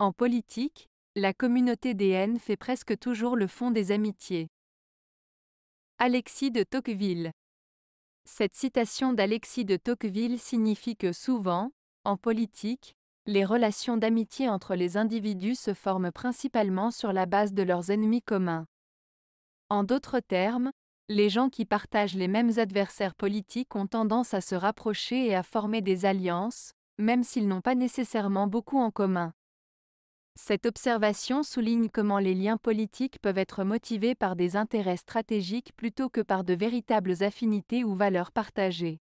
En politique, la communauté des haines fait presque toujours le fond des amitiés. Alexis de Tocqueville Cette citation d'Alexis de Tocqueville signifie que souvent, en politique, les relations d'amitié entre les individus se forment principalement sur la base de leurs ennemis communs. En d'autres termes, les gens qui partagent les mêmes adversaires politiques ont tendance à se rapprocher et à former des alliances, même s'ils n'ont pas nécessairement beaucoup en commun. Cette observation souligne comment les liens politiques peuvent être motivés par des intérêts stratégiques plutôt que par de véritables affinités ou valeurs partagées.